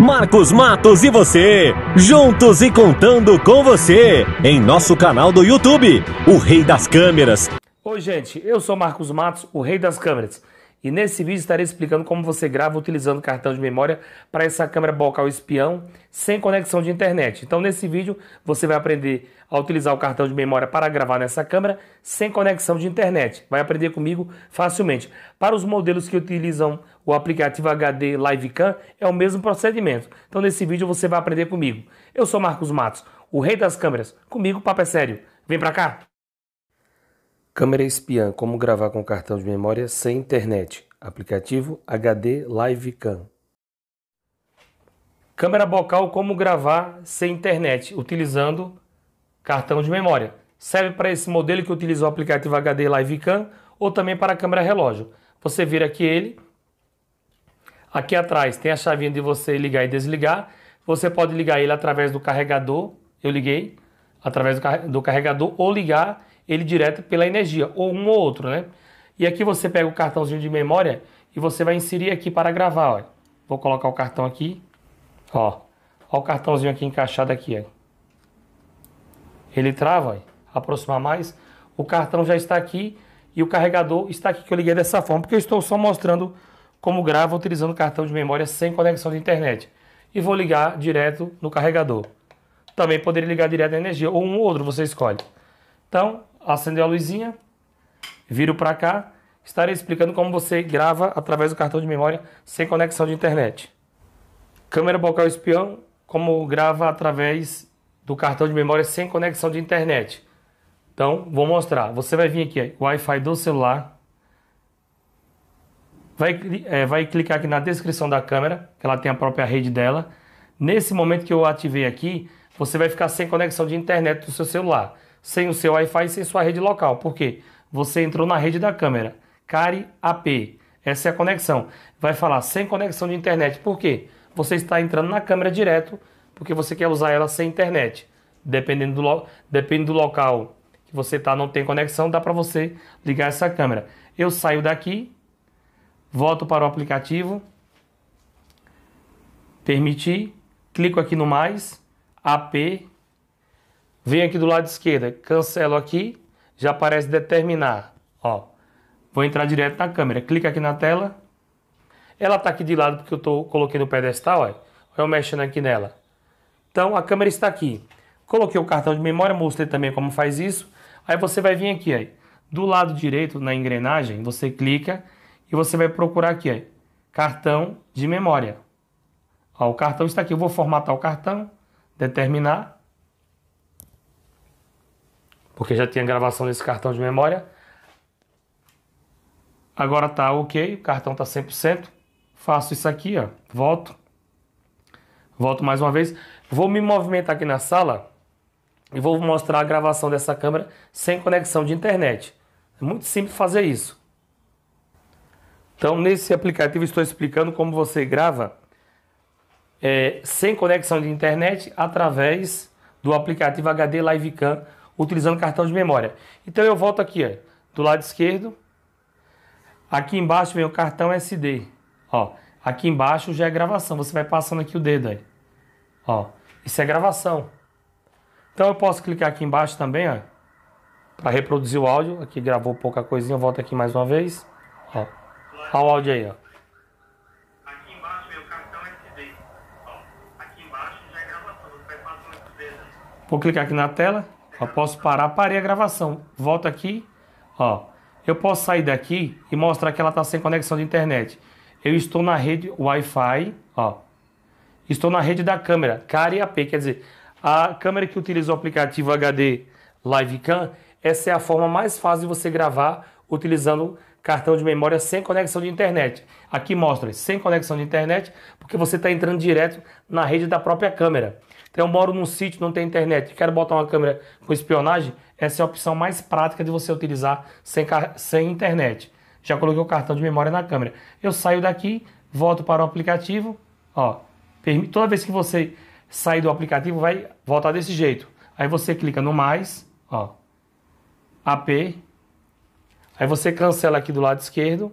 Marcos Matos e você, juntos e contando com você, em nosso canal do YouTube, o Rei das Câmeras. Oi, gente, eu sou Marcos Matos, o Rei das Câmeras. E nesse vídeo estarei explicando como você grava utilizando cartão de memória para essa câmera bocal espião sem conexão de internet. Então nesse vídeo você vai aprender a utilizar o cartão de memória para gravar nessa câmera sem conexão de internet. Vai aprender comigo facilmente. Para os modelos que utilizam o aplicativo HD Livecam, é o mesmo procedimento. Então nesse vídeo você vai aprender comigo. Eu sou Marcos Matos, o rei das câmeras. Comigo o papo é sério. Vem pra cá! Câmera espiã, como gravar com cartão de memória sem internet. Aplicativo HD Livecam. Câmera bocal, como gravar sem internet, utilizando cartão de memória. Serve para esse modelo que utiliza o aplicativo HD Livecam ou também para a câmera relógio. Você vira aqui ele, Aqui atrás tem a chavinha de você ligar e desligar. Você pode ligar ele através do carregador. Eu liguei através do carregador ou ligar ele direto pela energia, ou um ou outro, né? E aqui você pega o cartãozinho de memória e você vai inserir aqui para gravar, Vou colocar o cartão aqui, ó. Ó o cartãozinho aqui encaixado aqui, Ele trava, ó. Aproximar mais. O cartão já está aqui e o carregador está aqui que eu liguei dessa forma, porque eu estou só mostrando como grava utilizando cartão de memória sem conexão de internet e vou ligar direto no carregador. Também poderia ligar direto na energia, ou um ou outro, você escolhe. Então, acendeu a luzinha, viro para cá, estarei explicando como você grava através do cartão de memória sem conexão de internet. Câmera bocal espião, como grava através do cartão de memória sem conexão de internet. Então, vou mostrar. Você vai vir aqui, Wi-Fi do celular, vai, é, vai clicar aqui na descrição da câmera, que ela tem a própria rede dela. Nesse momento que eu ativei aqui, você vai ficar sem conexão de internet do seu celular, sem o seu Wi-Fi e sem sua rede local. Por quê? Você entrou na rede da câmera. CARI AP. Essa é a conexão. Vai falar sem conexão de internet. Por quê? Você está entrando na câmera direto porque você quer usar ela sem internet. Dependendo do, depende do local que você está, não tem conexão, dá para você ligar essa câmera. Eu saio daqui, volto para o aplicativo, permitir, clico aqui no mais, AP, venho aqui do lado esquerda, cancelo aqui, já aparece determinar, ó. Vou entrar direto na câmera, clica aqui na tela, ela está aqui de lado porque eu tô, coloquei no pedestal, olha, eu mexendo aqui nela. Então a câmera está aqui. Coloquei o cartão de memória, mostrei também como faz isso. Aí você vai vir aqui, aí, do lado direito na engrenagem, você clica e você vai procurar aqui, ó, cartão de memória. Ó, o cartão está aqui. Eu vou formatar o cartão, determinar, porque já tinha gravação nesse cartão de memória. Agora tá ok, o cartão tá 100%. Faço isso aqui, ó, volto. Volto mais uma vez. Vou me movimentar aqui na sala e vou mostrar a gravação dessa câmera sem conexão de internet. É muito simples fazer isso. Então, nesse aplicativo, estou explicando como você grava é, sem conexão de internet através do aplicativo HD Livecam, utilizando cartão de memória. Então, eu volto aqui ó, do lado esquerdo. Aqui embaixo vem o cartão SD. Ó, aqui embaixo já é gravação. Você vai passando aqui o dedo aí. Ó, isso é gravação. Então, eu posso clicar aqui embaixo também, ó, para reproduzir o áudio. Aqui gravou pouca coisinha. Eu volto aqui mais uma vez. Ó. Olha o áudio aí, ó. Aqui embaixo o cartão é SD. Ó, aqui embaixo já é gravação. Você vai passando os dedos. Vou clicar aqui na tela. Eu posso parar, parei a gravação. Volto aqui. Ó, eu posso sair daqui e mostrar que ela está sem conexão de internet. Eu estou na rede Wi-Fi, ó. Estou na rede da câmera, CAR e AP, quer dizer, a câmera que utiliza o aplicativo HD Live Cam. essa é a forma mais fácil de você gravar utilizando cartão de memória sem conexão de internet. Aqui mostra sem conexão de internet, porque você está entrando direto na rede da própria câmera. Então, eu moro num sítio, não tem internet, quero botar uma câmera com espionagem, essa é a opção mais prática de você utilizar sem, sem internet. Já coloquei o cartão de memória na câmera. Eu saio daqui, volto para o aplicativo, ó, toda vez que você sair do aplicativo, vai voltar desse jeito. Aí você clica no mais, ó, AP, Aí você cancela aqui do lado esquerdo,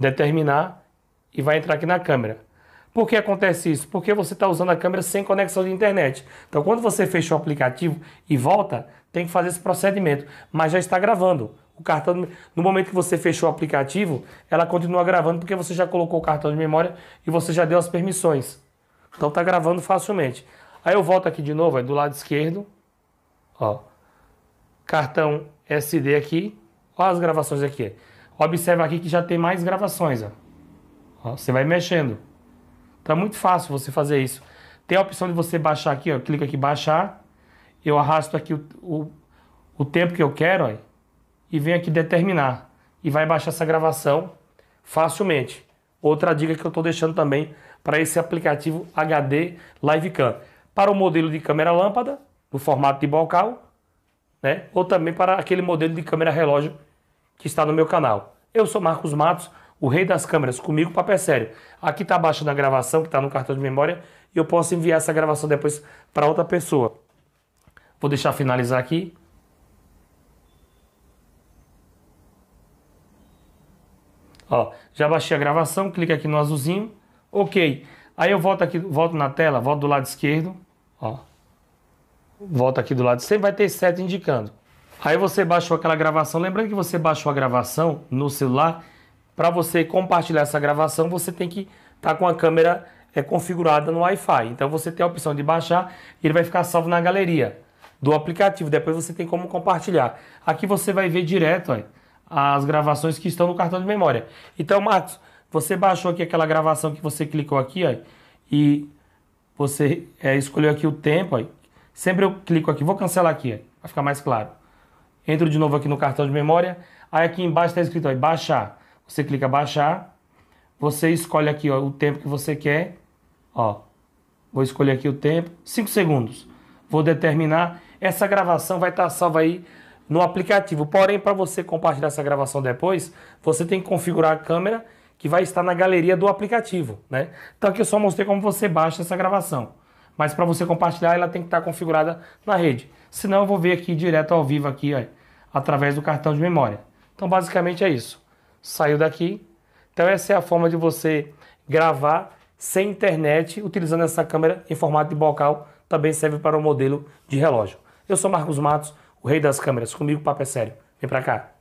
determinar e vai entrar aqui na câmera. Por que acontece isso? Porque você está usando a câmera sem conexão de internet. Então, quando você fecha o aplicativo e volta, tem que fazer esse procedimento. Mas já está gravando. O cartão no momento que você fechou o aplicativo, ela continua gravando porque você já colocou o cartão de memória e você já deu as permissões. Então está gravando facilmente. Aí eu volto aqui de novo, é do lado esquerdo, ó, cartão SD aqui, Olha as gravações aqui. Observa aqui que já tem mais gravações. Ó. ó você vai mexendo. Então é muito fácil você fazer isso. Tem a opção de você baixar aqui, ó. Clica aqui baixar. Eu arrasto aqui o, o, o tempo que eu quero, ó, E venho aqui determinar. E vai baixar essa gravação facilmente. Outra dica que eu estou deixando também para esse aplicativo HD Livecam. Para o modelo de câmera lâmpada, no formato de bocal, né? ou também para aquele modelo de câmera relógio que está no meu canal. Eu sou Marcos Matos, o rei das câmeras, comigo papo é sério. Aqui está abaixo na gravação, que está no cartão de memória, e eu posso enviar essa gravação depois para outra pessoa. Vou deixar finalizar aqui. Ó, já baixei a gravação, clica aqui no azulzinho. Ok. Aí eu volto aqui, volto na tela, volto do lado esquerdo, ó. Volto aqui do lado, sempre vai ter seta indicando. Aí você baixou aquela gravação. Lembrando que você baixou a gravação no celular. Para você compartilhar essa gravação, você tem que estar tá com a câmera é, configurada no Wi-Fi. Então você tem a opção de baixar e ele vai ficar salvo na galeria do aplicativo. Depois você tem como compartilhar. Aqui você vai ver direto ó, as gravações que estão no cartão de memória. Então, Marcos, você baixou aqui aquela gravação que você clicou aqui ó, e você é, escolheu aqui o tempo. Ó. Sempre eu clico aqui, vou cancelar aqui, para vai ficar mais claro. Entro de novo aqui no cartão de memória. Aí aqui embaixo está escrito aí baixar. Você clica baixar. Você escolhe aqui ó, o tempo que você quer. Ó, vou escolher aqui o tempo. 5 segundos. Vou determinar. Essa gravação vai estar tá salva aí no aplicativo. Porém, para você compartilhar essa gravação depois, você tem que configurar a câmera que vai estar na galeria do aplicativo. Né? Então aqui eu só mostrei como você baixa essa gravação. Mas para você compartilhar, ela tem que estar tá configurada na rede. Senão eu vou ver aqui direto ao vivo aqui, ó através do cartão de memória. Então, basicamente é isso. Saiu daqui. Então, essa é a forma de você gravar sem internet, utilizando essa câmera em formato de bocal, também serve para o modelo de relógio. Eu sou Marcos Matos, o rei das câmeras. Comigo, papo é sério. Vem para cá.